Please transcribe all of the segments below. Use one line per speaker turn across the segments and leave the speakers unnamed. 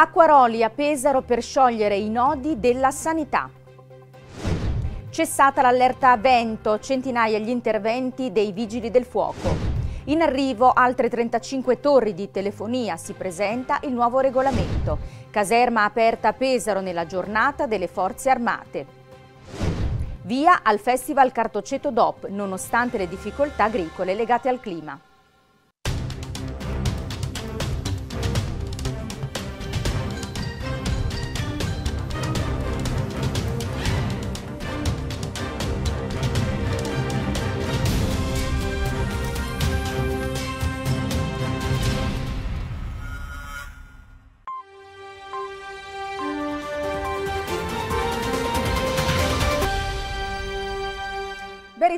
Acquaroli a Pesaro per sciogliere i nodi della sanità. Cessata l'allerta a vento, centinaia gli interventi dei vigili del fuoco. In arrivo altre 35 torri di telefonia, si presenta il nuovo regolamento. Caserma aperta a Pesaro nella giornata delle forze armate. Via al Festival Cartoceto DOP, nonostante le difficoltà agricole legate al clima.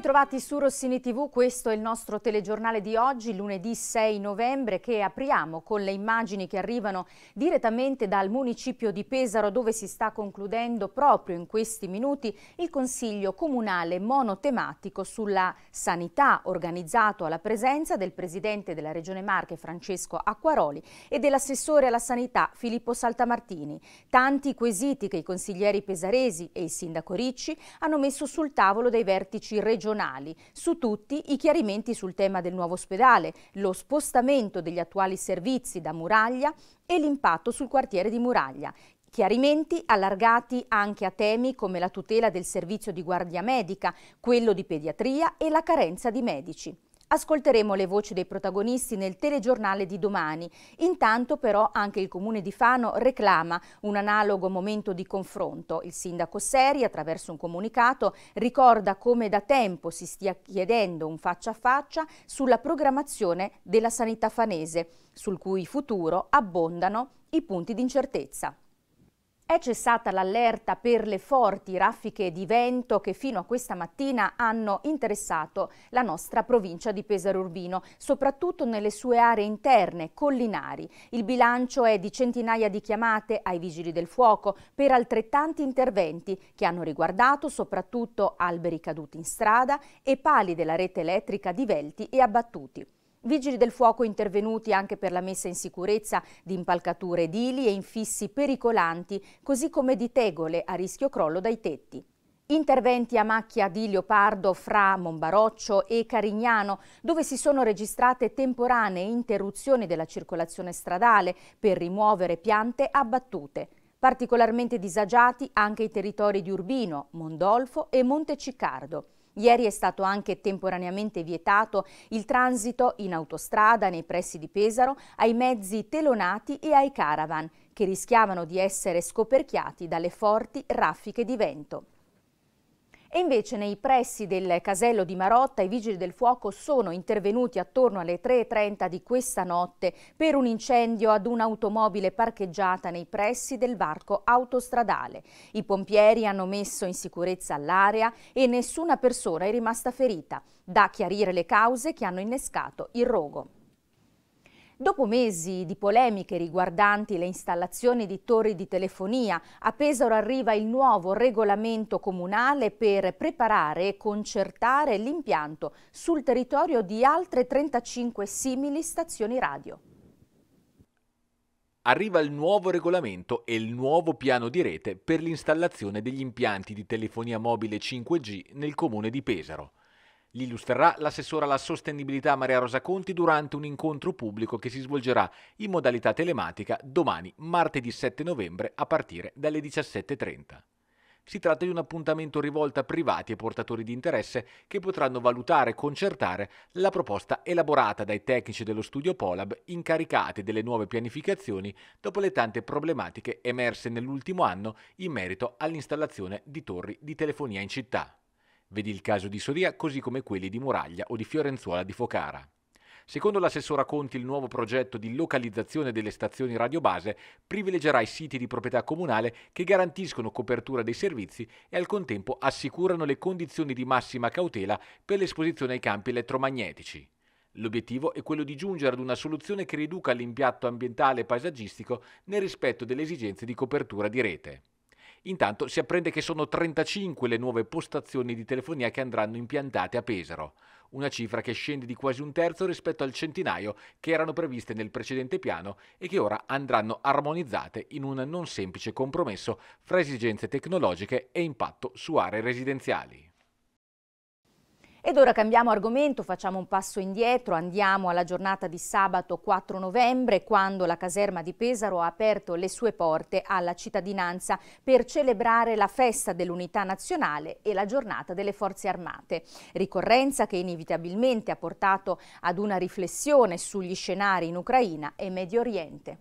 ritrovati su Rossini TV, questo è il nostro telegiornale di oggi, lunedì 6 novembre, che apriamo con le immagini che arrivano direttamente dal municipio di Pesaro, dove si sta concludendo proprio in questi minuti il Consiglio Comunale monotematico sulla sanità, organizzato alla presenza del Presidente della Regione Marche, Francesco Acquaroli, e dell'assessore alla sanità, Filippo Saltamartini. Tanti quesiti che i consiglieri pesaresi e il sindaco Ricci hanno messo sul tavolo dei vertici regionali regionali. Su tutti i chiarimenti sul tema del nuovo ospedale, lo spostamento degli attuali servizi da Muraglia e l'impatto sul quartiere di Muraglia. Chiarimenti allargati anche a temi come la tutela del servizio di guardia medica, quello di pediatria e la carenza di medici. Ascolteremo le voci dei protagonisti nel telegiornale di domani. Intanto però anche il Comune di Fano reclama un analogo momento di confronto. Il sindaco Seri, attraverso un comunicato, ricorda come da tempo si stia chiedendo un faccia a faccia sulla programmazione della sanità fanese, sul cui futuro abbondano i punti di incertezza. È cessata l'allerta per le forti raffiche di vento che fino a questa mattina hanno interessato la nostra provincia di Pesaro Urbino, soprattutto nelle sue aree interne, collinari. Il bilancio è di centinaia di chiamate ai vigili del fuoco per altrettanti interventi che hanno riguardato soprattutto alberi caduti in strada e pali della rete elettrica divelti e abbattuti. Vigili del fuoco intervenuti anche per la messa in sicurezza di impalcature edili e infissi pericolanti, così come di tegole a rischio crollo dai tetti. Interventi a macchia di leopardo fra Monbaroccio e Carignano, dove si sono registrate temporanee interruzioni della circolazione stradale per rimuovere piante abbattute. Particolarmente disagiati anche i territori di Urbino, Mondolfo e Monteciccardo. Ieri è stato anche temporaneamente vietato il transito in autostrada nei pressi di Pesaro ai mezzi telonati e ai caravan, che rischiavano di essere scoperchiati dalle forti raffiche di vento. E invece nei pressi del casello di Marotta i vigili del fuoco sono intervenuti attorno alle 3.30 di questa notte per un incendio ad un'automobile parcheggiata nei pressi del varco autostradale. I pompieri hanno messo in sicurezza l'area e nessuna persona è rimasta ferita. Da chiarire le cause che hanno innescato il rogo. Dopo mesi di polemiche riguardanti le installazioni di torri di telefonia, a Pesaro arriva il nuovo regolamento comunale per preparare e concertare l'impianto sul territorio di altre 35 simili stazioni radio.
Arriva il nuovo regolamento e il nuovo piano di rete per l'installazione degli impianti di telefonia mobile 5G nel comune di Pesaro. Li illustrerà l'assessora alla sostenibilità Maria Rosa Conti durante un incontro pubblico che si svolgerà in modalità telematica domani, martedì 7 novembre, a partire dalle 17.30. Si tratta di un appuntamento rivolto a privati e portatori di interesse che potranno valutare e concertare la proposta elaborata dai tecnici dello studio Polab incaricati delle nuove pianificazioni dopo le tante problematiche emerse nell'ultimo anno in merito all'installazione di torri di telefonia in città. Vedi il caso di Soria, così come quelli di Muraglia o di Fiorenzuola di Focara. Secondo l'assessora Conti, il nuovo progetto di localizzazione delle stazioni radiobase privilegerà i siti di proprietà comunale che garantiscono copertura dei servizi e al contempo assicurano le condizioni di massima cautela per l'esposizione ai campi elettromagnetici. L'obiettivo è quello di giungere ad una soluzione che riduca l'impatto ambientale e paesaggistico nel rispetto delle esigenze di copertura di rete. Intanto si apprende che sono 35 le nuove postazioni di telefonia che andranno impiantate a Pesaro, una cifra che scende di quasi un terzo rispetto al centinaio che erano previste nel precedente piano e che ora andranno armonizzate in un non semplice compromesso fra esigenze tecnologiche e impatto su aree residenziali.
Ed ora cambiamo argomento, facciamo un passo indietro, andiamo alla giornata di sabato 4 novembre quando la caserma di Pesaro ha aperto le sue porte alla cittadinanza per celebrare la festa dell'unità nazionale e la giornata delle forze armate, ricorrenza che inevitabilmente ha portato ad una riflessione sugli scenari in Ucraina e Medio Oriente.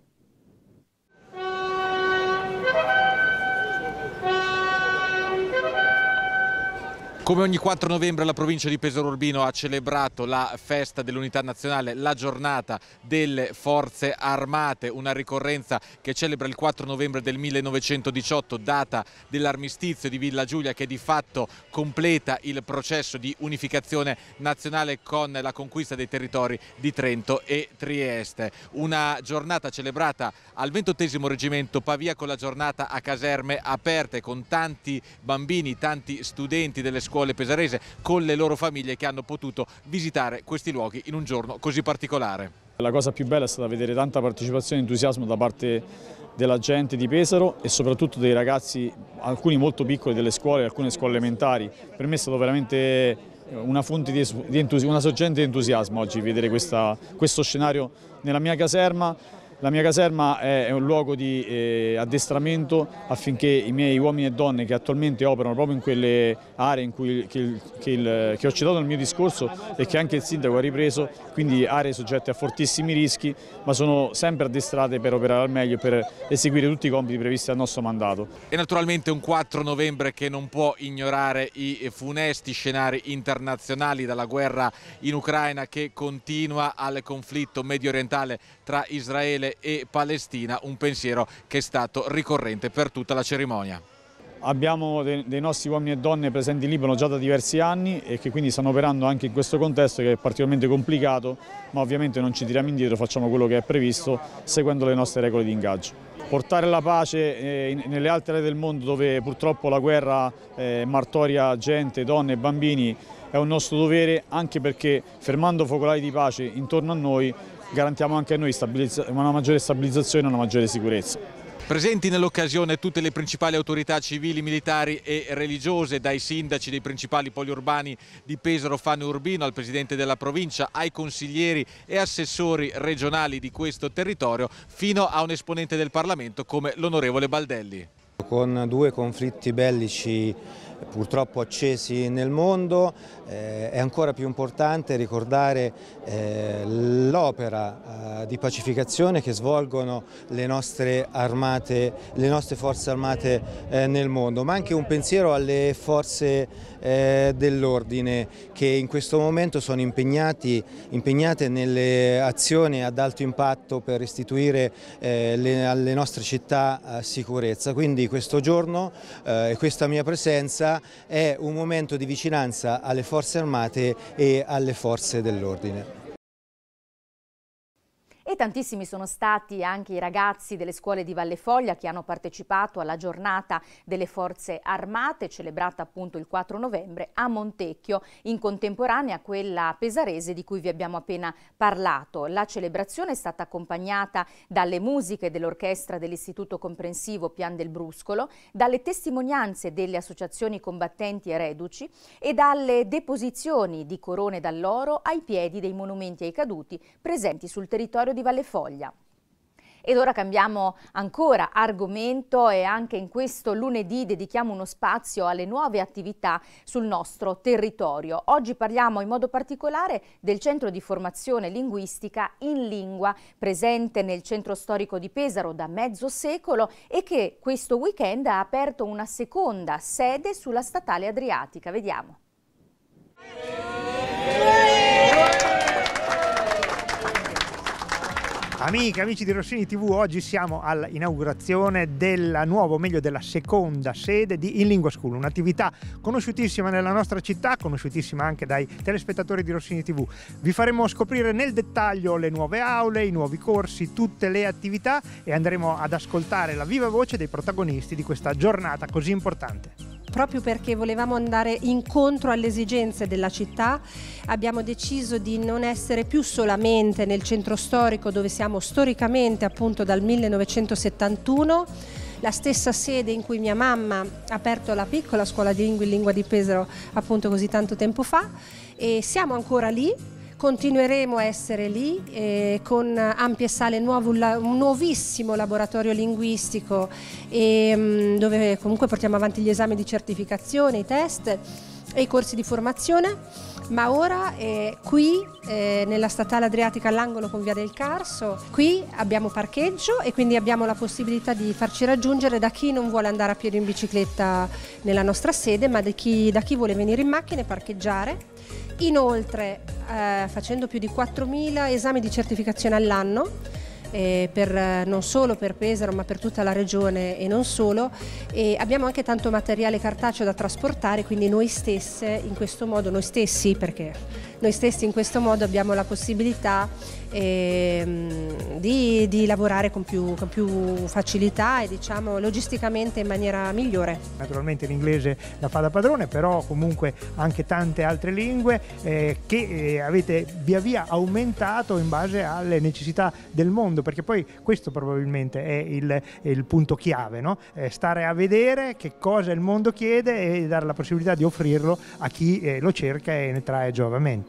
Come ogni 4 novembre la provincia di Pesaro Urbino ha celebrato la festa dell'unità nazionale, la giornata delle forze armate, una ricorrenza che celebra il 4 novembre del 1918, data dell'armistizio di Villa Giulia che di fatto completa il processo di unificazione nazionale con la conquista dei territori di Trento e Trieste. Una giornata celebrata al 28 reggimento Pavia con la giornata a caserme aperte con tanti bambini, tanti studenti delle scuole scuole pesarese con le loro famiglie che hanno potuto visitare questi luoghi in un giorno così particolare.
La cosa più bella è stata vedere tanta partecipazione e entusiasmo da parte della gente di Pesaro e soprattutto dei ragazzi, alcuni molto piccoli delle scuole, alcune scuole elementari. Per me è stato veramente una fonte di, una sorgente di entusiasmo oggi vedere questa, questo scenario nella mia caserma la mia caserma è un luogo di eh, addestramento affinché i miei uomini e donne che attualmente operano proprio in quelle aree in cui, che, che, il, che ho citato nel mio discorso e che anche il sindaco ha ripreso, quindi aree soggette a fortissimi rischi, ma sono sempre addestrate per operare al meglio e per eseguire tutti i compiti previsti dal nostro mandato.
E naturalmente un 4 novembre che non può ignorare i funesti scenari internazionali dalla guerra in Ucraina che continua al conflitto medio orientale tra Israele Israele e Palestina, un pensiero che è stato ricorrente per tutta la cerimonia.
Abbiamo dei, nostri uomini e donne presenti in Libano già da diversi anni e che quindi stanno operando anche in questo contesto che è particolarmente complicato, ma ovviamente non ci tiriamo indietro, facciamo quello che è previsto seguendo le nostre regole di ingaggio. Portare la pace eh, nelle altre aree del mondo dove purtroppo la guerra eh, martoria gente, donne e bambini è un nostro dovere anche perché fermando focolai di pace intorno a noi garantiamo anche noi una maggiore stabilizzazione e una maggiore sicurezza.
Presenti nell'occasione tutte le principali autorità civili, militari e religiose, dai sindaci dei principali poli urbani di Pesaro, Fano e Urbino, al presidente della provincia, ai consiglieri e assessori regionali di questo territorio, fino a un esponente del Parlamento come l'onorevole Baldelli.
Con due conflitti bellici purtroppo accesi nel mondo, eh, è ancora più importante ricordare eh, l'opera eh, di pacificazione che svolgono le nostre, armate, le nostre forze armate eh, nel mondo, ma anche un pensiero alle forze eh, dell'ordine che in questo momento sono impegnati, impegnate nelle azioni ad alto impatto per restituire eh, le, alle nostre città sicurezza. Quindi questo giorno e questa mia presenza giornata è un momento di vicinanza alle forze armate e alle forze dell'ordine
tantissimi sono stati anche i ragazzi delle scuole di Valle Foglia che hanno partecipato alla giornata delle forze armate celebrata appunto il 4 novembre a Montecchio in contemporanea a quella pesarese di cui vi abbiamo appena parlato. La celebrazione è stata accompagnata dalle musiche dell'orchestra dell'Istituto Comprensivo Pian del Bruscolo, dalle testimonianze delle associazioni combattenti e reduci e dalle deposizioni di corone d'alloro ai piedi dei monumenti ai caduti presenti sul territorio di Valle Vallefoglia. Ed ora cambiamo ancora argomento e anche in questo lunedì dedichiamo uno spazio alle nuove attività sul nostro territorio. Oggi parliamo in modo particolare del centro di formazione linguistica in lingua presente nel centro storico di Pesaro da mezzo secolo e che questo weekend ha aperto una seconda sede sulla statale adriatica. Vediamo. Yeah!
Amiche, amici di Rossini TV, oggi siamo all'inaugurazione della nuova, o meglio della seconda sede di In Lingua School, un'attività conosciutissima nella nostra città, conosciutissima anche dai telespettatori di Rossini TV. Vi faremo scoprire nel dettaglio le nuove aule, i nuovi corsi, tutte le attività e andremo ad ascoltare la viva voce dei protagonisti di questa giornata così importante
proprio perché volevamo andare incontro alle esigenze della città, abbiamo deciso di non essere più solamente nel centro storico dove siamo storicamente appunto dal 1971, la stessa sede in cui mia mamma ha aperto la piccola scuola di lingua e lingua di Pesaro appunto così tanto tempo fa e siamo ancora lì Continueremo a essere lì eh, con ampie sale, nuovo, un nuovissimo laboratorio linguistico e, mm, dove comunque portiamo avanti gli esami di certificazione, i test e i corsi di formazione, ma ora eh, qui eh, nella statale adriatica all'angolo con via del Carso, qui abbiamo parcheggio e quindi abbiamo la possibilità di farci raggiungere da chi non vuole andare a piedi in bicicletta nella nostra sede, ma chi, da chi vuole venire in macchina e parcheggiare Inoltre, eh, facendo più di 4.000 esami di certificazione all'anno, eh, per, eh, non solo per Pesaro ma per tutta la regione e non solo e abbiamo anche tanto materiale cartaceo da trasportare quindi noi stesse in questo modo noi stessi perché noi stessi in questo modo abbiamo la possibilità eh, di, di, lavorare con più, con più, facilità e diciamo logisticamente in maniera migliore.
Naturalmente l'inglese la fa da padrone, però comunque anche tante altre lingue eh, che eh, avete via via aumentato in base alle necessità del mondo, perché poi questo probabilmente è il, il punto chiave, no? Eh, stare a vedere che cosa il mondo chiede e dare la possibilità di offrirlo a chi eh, lo cerca e ne trae giovamento.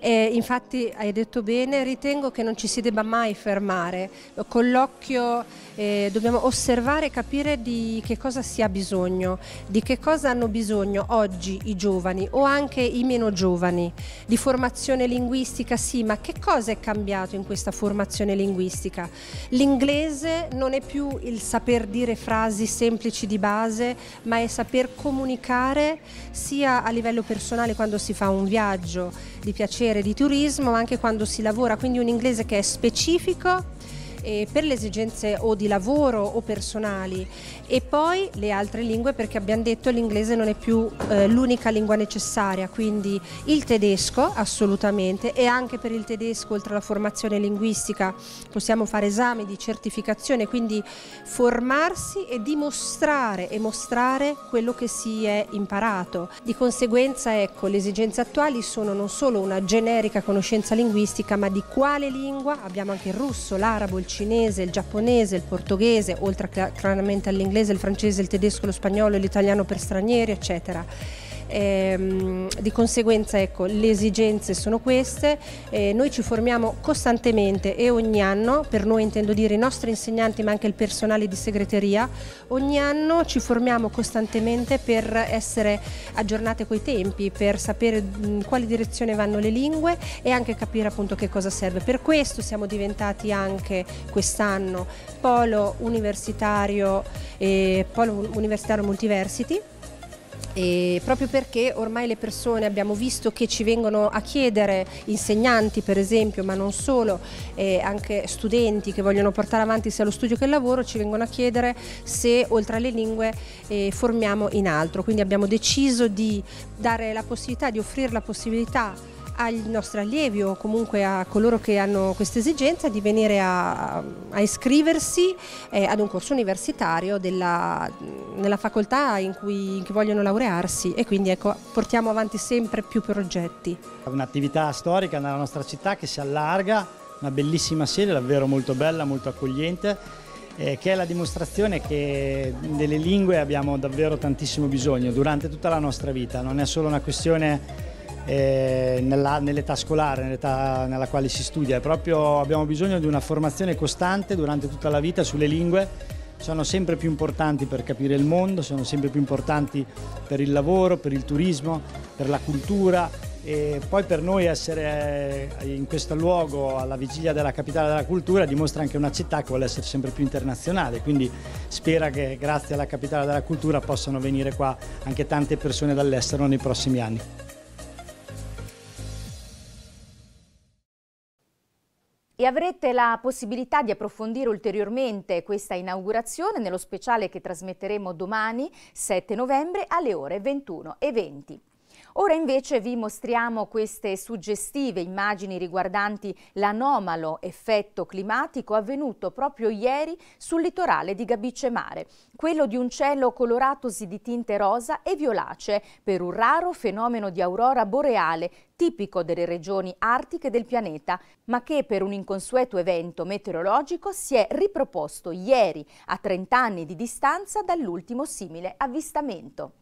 E infatti hai detto bene, ritengo che non ci si debba mai fermare, con l'occhio eh, dobbiamo osservare e capire di che cosa si ha bisogno, di che cosa hanno bisogno oggi i giovani o anche i meno giovani, di formazione linguistica sì, ma che cosa è cambiato in questa formazione linguistica? L'inglese non è più il saper dire frasi semplici di base, ma è saper comunicare sia a livello personale quando si fa un viaggio di piacere, parere di turismo anche quando si lavora, quindi un inglese che è specifico eh, per le esigenze o di lavoro o personali e poi le altre lingue perché abbiamo detto l'inglese non è più eh, l'unica lingua necessaria, quindi il tedesco assolutamente e anche per il tedesco oltre alla formazione linguistica possiamo fare esami di certificazione, quindi formarsi e dimostrare e mostrare quello che si è imparato. Di conseguenza ecco le esigenze attuali sono non solo una generica conoscenza linguistica ma di quale lingua, abbiamo anche il russo, l'arabo, il cinese, il giapponese, il portoghese, oltre chiaramente all'inglese, il francese, il tedesco, lo spagnolo, l'italiano per stranieri, eccetera. Ehm, di conseguenza ecco, le esigenze sono queste, eh, noi ci formiamo costantemente e ogni anno, per noi intendo dire i nostri insegnanti ma anche il personale di segreteria, ogni anno ci formiamo costantemente per essere aggiornate coi tempi, per sapere in mm, quale direzione vanno le lingue e anche capire appunto che cosa serve. Per questo siamo diventati anche quest'anno polo universitario, e eh, polo universitario multiversity e proprio perché ormai le persone abbiamo visto che ci vengono a chiedere insegnanti per esempio ma non solo eh, anche studenti che vogliono portare avanti sia lo studio che il lavoro ci vengono a chiedere se oltre alle lingue eh, formiamo in altro quindi abbiamo deciso di dare la possibilità di offrire la possibilità ai nostri allievi o comunque a coloro che hanno questa esigenza di venire a, a iscriversi eh, ad un corso universitario della, nella facoltà in cui, in cui, vogliono laurearsi e quindi ecco, portiamo avanti sempre più progetti.
Un'attività storica nella nostra città che si allarga, una bellissima sede davvero molto bella, molto accogliente eh, che è la dimostrazione che delle lingue abbiamo davvero tantissimo bisogno durante tutta la nostra vita, non è solo una questione eh, nell'età scolare, nell'età nella quale si studia. Proprio abbiamo bisogno di una formazione costante durante tutta la vita sulle lingue. Sono sempre più importanti per capire il mondo, sono sempre più importanti per il lavoro, per il turismo, per la cultura, e poi per noi essere eh, in questo luogo alla vigilia della capitale della cultura dimostra anche una città che vuole essere sempre più internazionale, quindi spera che grazie alla capitale della cultura possano venire qua anche tante persone dall'estero nei prossimi anni.
E avrete la possibilità di approfondire ulteriormente questa inaugurazione nello speciale che trasmetteremo domani 7 novembre alle ore 21.20. Ora invece vi mostriamo queste suggestive immagini riguardanti l'anomalo effetto climatico avvenuto proprio ieri sul litorale di Gabice Mare, quello di un cielo coloratosi di tinte rosa e violace per un raro fenomeno di aurora boreale tipico delle regioni artiche del pianeta, ma che per un inconsueto evento meteorologico si è riproposto ieri a 30 anni di distanza dall'ultimo simile avvistamento.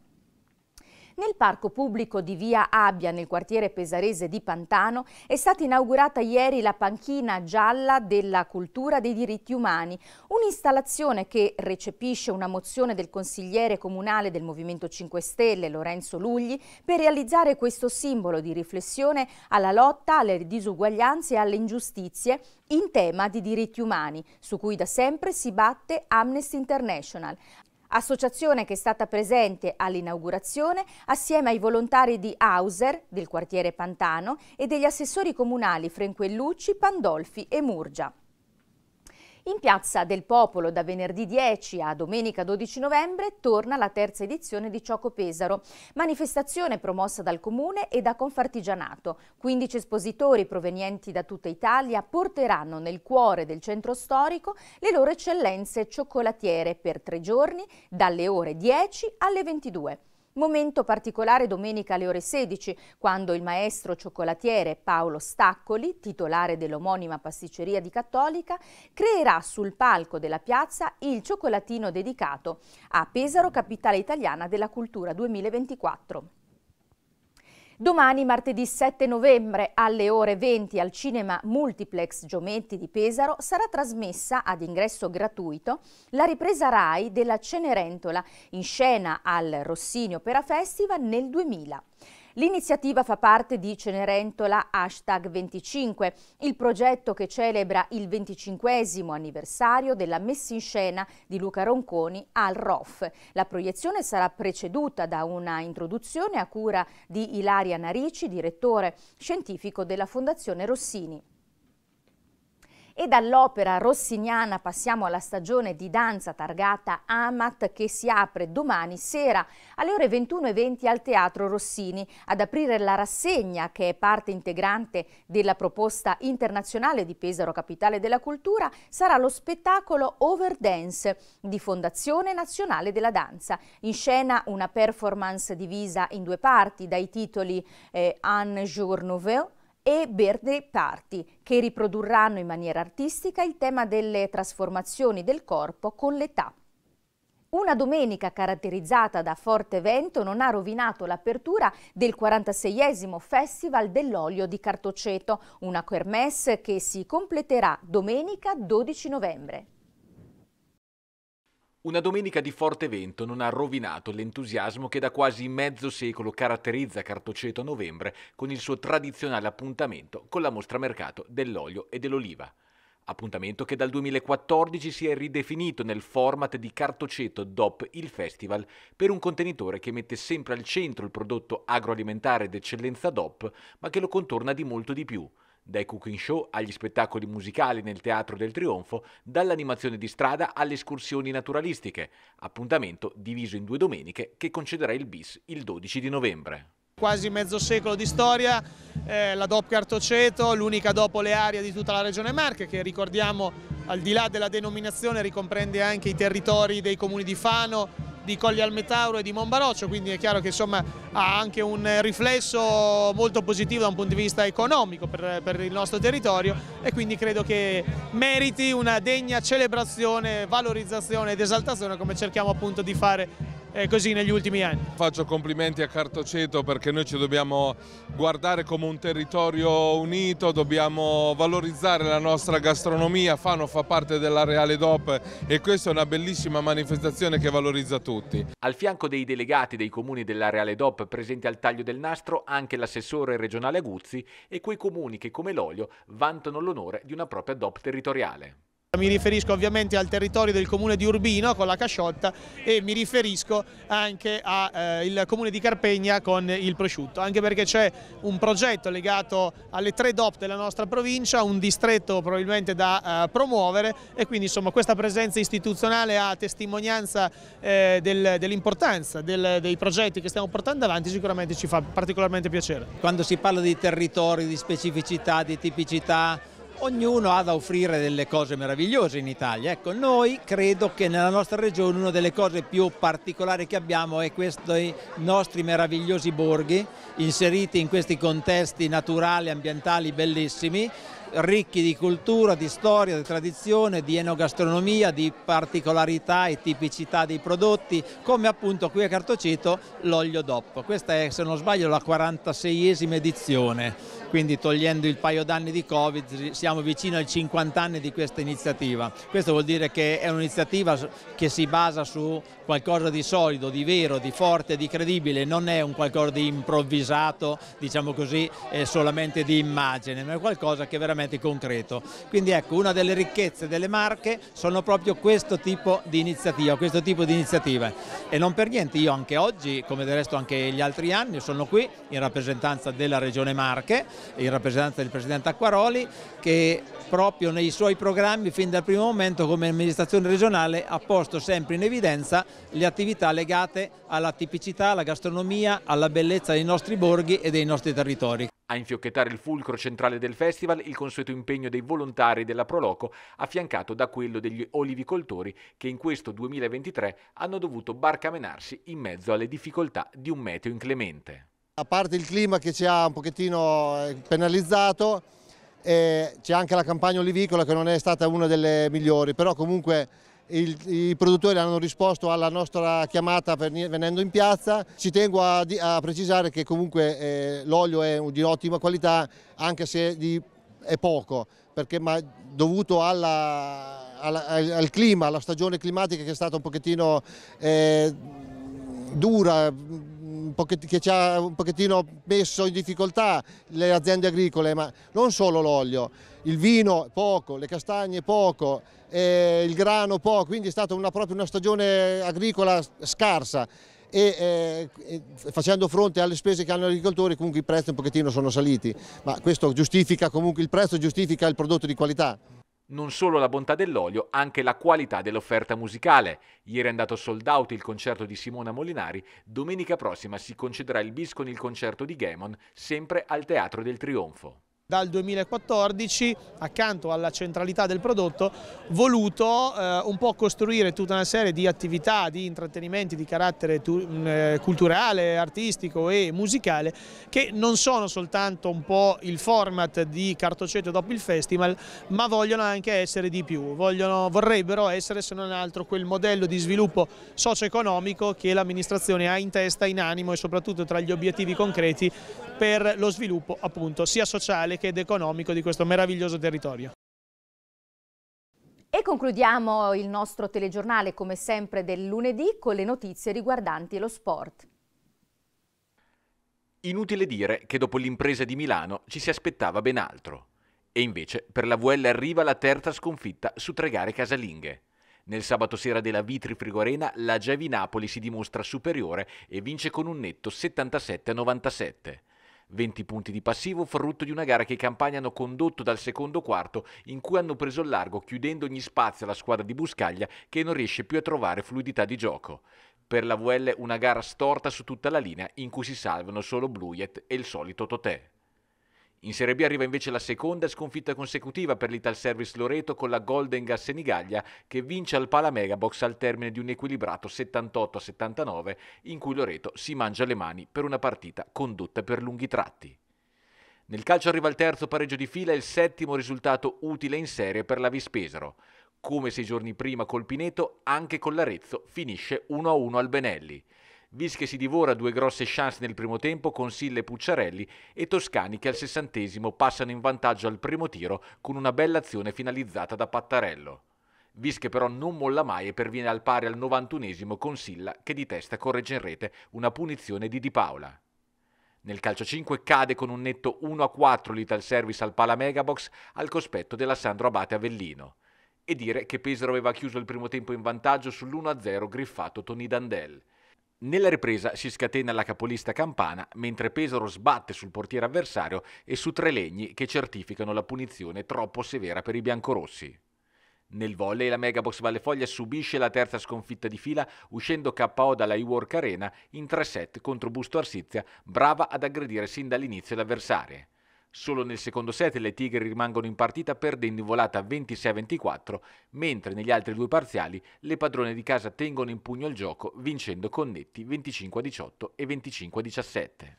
Nel parco pubblico di via Abbia, nel quartiere pesarese di Pantano, è stata inaugurata ieri la panchina gialla della cultura dei diritti umani, un'installazione che recepisce una mozione del consigliere comunale del Movimento 5 Stelle, Lorenzo Lugli, per realizzare questo simbolo di riflessione alla lotta alle disuguaglianze e alle ingiustizie in tema di diritti umani, su cui da sempre si batte Amnesty International associazione che è stata presente all'inaugurazione assieme ai volontari di Hauser del quartiere Pantano e degli assessori comunali Frenquellucci, Pandolfi e Murgia. In Piazza del Popolo da venerdì 10 a domenica 12 novembre torna la terza edizione di Cioco Pesaro, manifestazione promossa dal Comune e da Confartigianato. 15 espositori provenienti da tutta Italia porteranno nel cuore del centro storico le loro eccellenze cioccolatiere per tre giorni dalle ore 10 alle 22. Momento particolare domenica alle ore 16, quando il maestro cioccolatiere Paolo Staccoli, titolare dell'omonima pasticceria di Cattolica, creerà sul palco della piazza il cioccolatino dedicato a Pesaro, capitale italiana della cultura 2024. Domani, martedì 7 novembre, alle ore 20 al Cinema Multiplex Giometti di Pesaro sarà trasmessa ad ingresso gratuito la ripresa RAI della Cenerentola in scena al Rossini Opera Festival nel 2000. L'iniziativa fa parte di Cenerentola Hashtag 25, il progetto che celebra il 25 anniversario della messa in scena di Luca Ronconi al ROF. La proiezione sarà preceduta da una introduzione a cura di Ilaria Narici, direttore scientifico della Fondazione Rossini. E dall'opera rossiniana passiamo alla stagione di danza targata Amat che si apre domani sera alle ore 21.20 al Teatro Rossini ad aprire la rassegna che è parte integrante della proposta internazionale di Pesaro Capitale della Cultura sarà lo spettacolo Overdance di Fondazione Nazionale della Danza. In scena una performance divisa in due parti dai titoli eh, Un jour nouveau e Verde Party, che riprodurranno in maniera artistica il tema delle trasformazioni del corpo con l'età. Una domenica caratterizzata da forte vento non ha rovinato l'apertura del 46 Festival dell'olio di Cartoceto, una kermesse che si completerà domenica 12 novembre.
Una domenica di forte vento non ha rovinato l'entusiasmo che da quasi mezzo secolo caratterizza Cartoceto a novembre con il suo tradizionale appuntamento con la mostra mercato dell'olio e dell'oliva. Appuntamento che dal 2014 si è ridefinito nel format di Cartoceto DOP il Festival per un contenitore che mette sempre al centro il prodotto agroalimentare d'eccellenza DOP ma che lo contorna di molto di più dai cooking show agli spettacoli musicali nel Teatro del Trionfo, dall'animazione di strada alle escursioni naturalistiche, appuntamento diviso in due domeniche che concederà il bis il 12 di novembre
quasi mezzo secolo di storia, eh, la DOP Cartoceto, l'unica dopo le aree di tutta la regione Marche che ricordiamo al di là della denominazione ricomprende anche i territori dei comuni di Fano, di Colli al Metauro e di Monbaroccio, quindi è chiaro che insomma, ha anche un riflesso molto positivo da un punto di vista economico per, per il nostro territorio e quindi credo che meriti una degna celebrazione, valorizzazione ed esaltazione come cerchiamo appunto di fare eh, così negli ultimi anni.
Faccio complimenti a Cartoceto perché noi ci dobbiamo guardare come un territorio unito, dobbiamo valorizzare la nostra gastronomia, Fano fa parte della Reale DOP e questa è una bellissima manifestazione che valorizza tutti. Al fianco dei delegati dei comuni della Reale DOP presenti al taglio del nastro anche l'assessore regionale Aguzzi e quei comuni che come l'olio vantano l'onore di una propria DOP territoriale.
Mi riferisco ovviamente al territorio del comune di Urbino con la casciotta e mi riferisco anche al eh, comune di Carpegna con il prosciutto, anche perché c'è un progetto legato alle tre DOP della nostra provincia, un distretto probabilmente da eh, promuovere e quindi insomma, questa presenza istituzionale ha testimonianza eh, del, dell'importanza
del, dei progetti che stiamo portando avanti sicuramente ci fa particolarmente piacere. Quando si parla di territori, di specificità, di tipicità, ognuno ha da offrire delle cose meravigliose in Italia. Ecco, noi credo che nella nostra regione una delle cose più particolari che abbiamo è questi nostri meravigliosi borghi inseriti in questi contesti naturali, ambientali bellissimi ricchi di cultura, di storia, di tradizione, di enogastronomia, di particolarità e tipicità dei prodotti, come appunto qui a Cartoceto l'olio DOP. Questa è, se non sbaglio, la 46esima edizione, quindi togliendo il paio d'anni di Covid siamo vicino ai 50 anni di questa iniziativa. Questo vuol dire che è un'iniziativa che si basa su qualcosa di solido, di vero, di forte, di credibile, non è un qualcosa di improvvisato, diciamo così, solamente di immagine, ma è qualcosa che è veramente concreto. Quindi ecco, una delle ricchezze delle marche sono proprio questo tipo di iniziativa, questo tipo di iniziative. E non per niente, io anche oggi, come del resto anche gli altri anni, sono qui in rappresentanza della Regione Marche, in rappresentanza del Presidente Acquaroli, che proprio nei suoi programmi fin dal primo momento come amministrazione regionale ha posto sempre in evidenza le attività legate alla tipicità, alla gastronomia, alla bellezza dei nostri borghi e dei nostri territori. A
infiocchettare il fulcro centrale del festival il consueto impegno dei volontari della Proloco, affiancato da quello degli olivicoltori che in questo 2023 hanno dovuto barcamenarsi in mezzo alle difficoltà di un meteo inclemente.
A parte il clima che ci ha un pochettino eh, penalizzato, eh, c'è anche la campagna olivicola che non è stata una delle migliori, però comunque il, I produttori hanno risposto alla nostra chiamata venendo in piazza. Ci tengo a, a precisare che comunque eh, l'olio è di ottima qualità anche se di, è poco, perché, ma dovuto alla, alla, al, clima, alla stagione climatica che è stata un pochettino eh, dura, che ci ha un pochettino messo in difficoltà le aziende agricole, ma non solo l'olio il vino poco, le castagne poco, eh, il grano poco, quindi è stata una, proprio una stagione agricola scarsa e eh, facendo fronte alle spese che hanno gli agricoltori comunque i prezzi un pochettino sono saliti, ma questo giustifica comunque il prezzo, giustifica il prodotto di qualità. Non solo la bontà
dell'olio, anche la qualità dell'offerta musicale. Ieri è andato sold out il concerto di Simona Molinari, domenica prossima si concederà il bis con il concerto di Gaemon, sempre al Teatro del Trionfo
dal 2014 accanto alla centralità del prodotto voluto eh, un po' costruire tutta una serie di attività, di intrattenimenti di carattere tu, mh, mm, eh, culturale, artistico e musicale che non sono soltanto un po' il format di Cartoceto dopo il festival ma vogliono anche essere di più, vogliono, vorrebbero essere se non altro quel modello di sviluppo socio-economico che l'amministrazione ha in testa, in animo e soprattutto tra gli obiettivi concreti per lo sviluppo appunto sia sociale storica ed economico di questo meraviglioso territorio.
E concludiamo il nostro telegiornale come sempre del lunedì con le notizie riguardanti lo sport.
Inutile dire che dopo l'impresa di Milano ci si aspettava ben altro. E invece per la VL arriva la terza sconfitta su tre gare casalinghe. Nel sabato sera della Vitri Frigorena la Gevi Napoli si dimostra superiore e vince con un netto 77-97. 20 punti di passivo, frutto di una gara che i campani hanno condotto dal secondo quarto, in cui hanno preso il largo, chiudendo ogni spazio alla squadra di Buscaglia che non riesce più a trovare fluidità di gioco. Per la VL una gara storta su tutta la linea, in cui si salvano solo Bluiet e il solito Totè. In Serie B arriva invece la seconda sconfitta consecutiva per l'Ital Service Loreto con la Golden Gas Senigallia che vince al Pala Megabox al termine di un equilibrato 78-79 in cui Loreto si mangia le mani per una partita condotta per lunghi tratti. Nel calcio arriva il terzo pareggio di fila e il settimo risultato utile in serie per la Vispesaro. Come sei giorni prima col Pineto, anche con l'Arezzo finisce 1-1 al Benelli. Vische si divora due grosse chance nel primo tempo con Sille e Pucciarelli e Toscani che al sessantesimo passano in vantaggio al primo tiro con una bella azione finalizzata da Pattarello. Vische però non molla mai e perviene al pari al 91 con Silla che di testa corregge in rete una punizione di Di Paola. Nel calcio 5 cade con un netto 1-4 l'Ital Service al Pala Megabox al cospetto dell'Assandro Abate Avellino. E dire che Pesaro aveva chiuso il primo tempo in vantaggio sull'1-0 griffato Tony Dandel. Nella ripresa si scatena la capolista campana mentre Pesaro sbatte sul portiere avversario e su tre legni che certificano la punizione troppo severa per i biancorossi. Nel volley la Megabox Vallefoglia subisce la terza sconfitta di fila uscendo KO dalla Iwork Arena in tre set contro Busto Arsizia, brava ad aggredire sin dall'inizio l'avversario. Solo nel secondo set le Tigri rimangono in partita perdendo in volata 26-24, mentre negli altri due parziali le padrone di casa tengono in pugno il gioco vincendo con netti 25-18 e 25-17.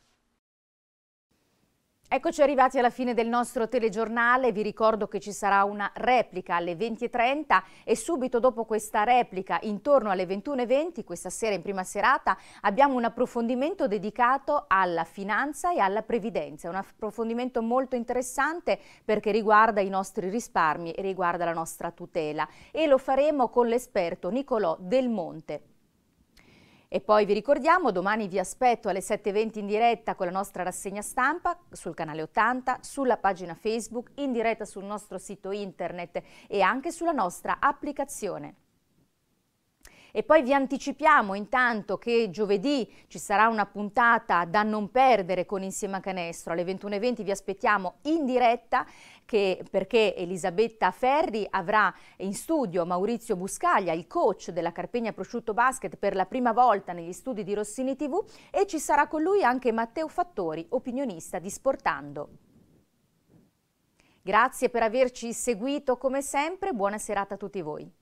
Eccoci arrivati alla fine del nostro telegiornale, vi ricordo che ci sarà una replica alle 20.30 e subito dopo questa replica, intorno alle 21.20, questa sera in prima serata, abbiamo un approfondimento dedicato alla finanza e alla previdenza, un approfondimento molto interessante perché riguarda i nostri risparmi e riguarda la nostra tutela e lo faremo con l'esperto Nicolò Del Monte. E poi vi ricordiamo, domani vi aspetto alle 7.20 in diretta con la nostra rassegna stampa sul canale 80, sulla pagina Facebook, in diretta sul nostro sito internet e anche sulla nostra applicazione. E poi vi anticipiamo intanto che giovedì ci sarà una puntata da non perdere con Insieme a Canestro. Alle 21.20 vi aspettiamo in diretta che, perché Elisabetta Ferri avrà in studio Maurizio Buscaglia, il coach della Carpegna Prosciutto Basket, per la prima volta negli studi di Rossini TV e ci sarà con lui anche Matteo Fattori, opinionista di Sportando. Grazie per averci seguito come sempre, buona serata a tutti voi.